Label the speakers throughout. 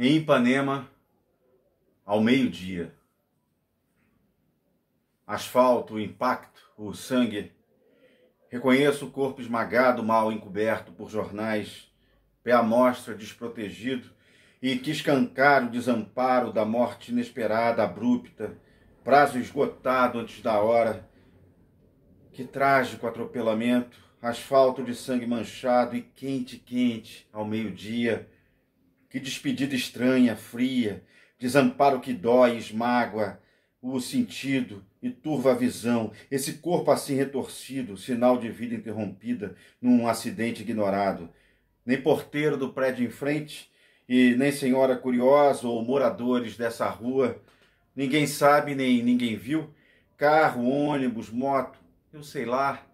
Speaker 1: em Ipanema ao meio-dia. Asfalto, o impacto, o sangue. Reconheço o corpo esmagado, mal encoberto por jornais, pé à mostra, desprotegido, e que escancar o desamparo da morte inesperada, abrupta, prazo esgotado antes da hora. Que trágico atropelamento, asfalto de sangue manchado e quente, quente, ao meio-dia que despedida estranha, fria, desamparo que dói, esmágua o sentido e turva a visão. Esse corpo assim retorcido, sinal de vida interrompida num acidente ignorado. Nem porteiro do prédio em frente e nem senhora curiosa ou moradores dessa rua. Ninguém sabe nem ninguém viu. Carro, ônibus, moto, eu sei lá.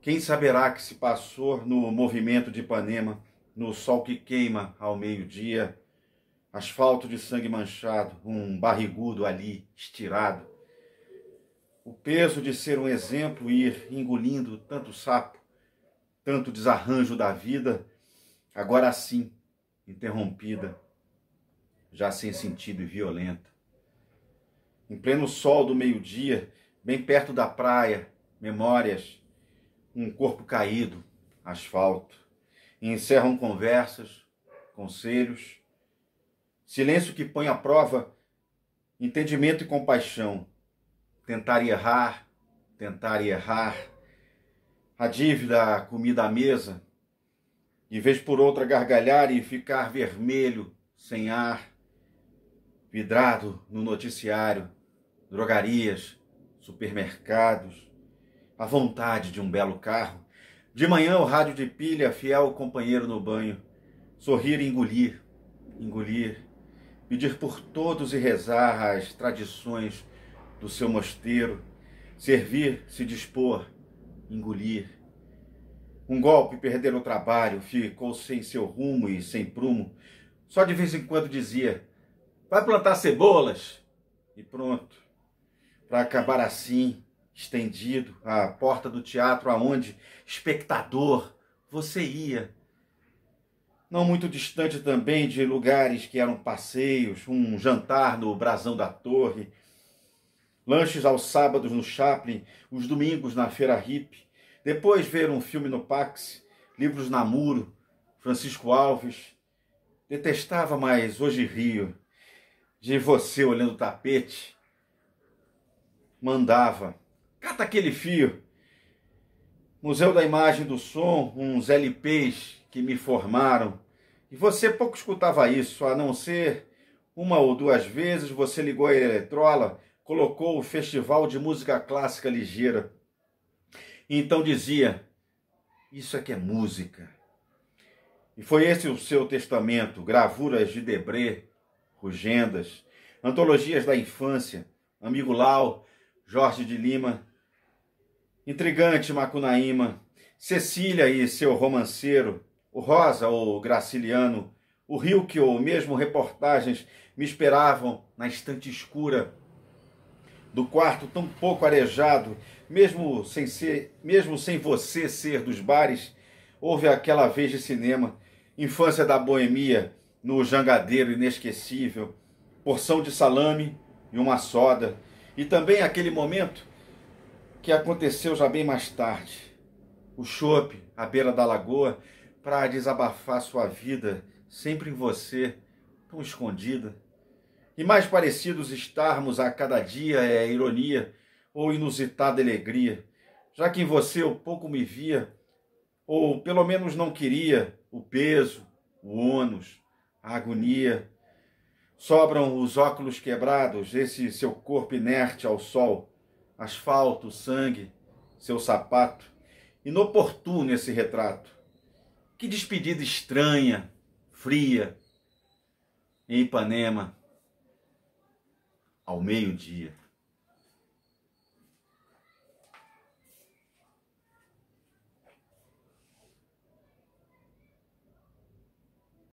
Speaker 1: Quem saberá que se passou no movimento de Ipanema? no sol que queima ao meio-dia, asfalto de sangue manchado, um barrigudo ali estirado. O peso de ser um exemplo ir engolindo tanto sapo, tanto desarranjo da vida, agora sim, interrompida, já sem sentido e violenta. Em pleno sol do meio-dia, bem perto da praia, memórias, um corpo caído, asfalto encerram conversas, conselhos, silêncio que põe à prova entendimento e compaixão, tentar e errar, tentar e errar, a dívida, a comida à mesa, em vez por outra gargalhar e ficar vermelho, sem ar, vidrado no noticiário, drogarias, supermercados, a vontade de um belo carro, de manhã, o rádio de pilha, fiel companheiro no banho. Sorrir e engolir, engolir. Pedir por todos e rezar as tradições do seu mosteiro. Servir, se dispor, engolir. Um golpe, perder o trabalho, ficou sem seu rumo e sem prumo. Só de vez em quando dizia: vai plantar cebolas. E pronto. Para acabar assim, estendido, a porta do teatro aonde espectador você ia. Não muito distante também de lugares que eram passeios, um jantar no brasão da torre, lanches aos sábados no Chaplin, os domingos na Feira Hip, depois ver um filme no Pax, livros na Muro, Francisco Alves. Detestava, mas hoje rio. De você olhando o tapete, mandava Cata aquele fio. Museu da Imagem do Som, uns LPs que me formaram. E você pouco escutava isso, a não ser uma ou duas vezes você ligou a eletrola, colocou o Festival de Música Clássica Ligeira. Então dizia: Isso aqui é música. E foi esse o seu testamento: gravuras de Debré, Rugendas, antologias da infância, Amigo Lau, Jorge de Lima, Intrigante Macunaíma, Cecília e seu romanceiro, o Rosa ou Graciliano, o Rio que ou mesmo reportagens me esperavam na estante escura do quarto tão pouco arejado, mesmo sem ser, mesmo sem você ser dos bares, houve aquela vez de cinema, infância da boemia no jangadeiro inesquecível, porção de salame e uma soda, e também aquele momento que aconteceu já bem mais tarde. O chope à beira da lagoa para desabafar sua vida, sempre em você, tão escondida. E mais parecidos estarmos a cada dia é a ironia ou inusitada alegria, já que em você eu pouco me via, ou pelo menos não queria, o peso, o ônus, a agonia. Sobram os óculos quebrados, esse seu corpo inerte ao sol, asfalto, sangue, seu sapato. Inoportuno esse retrato. Que despedida estranha, fria, em Ipanema, ao meio-dia.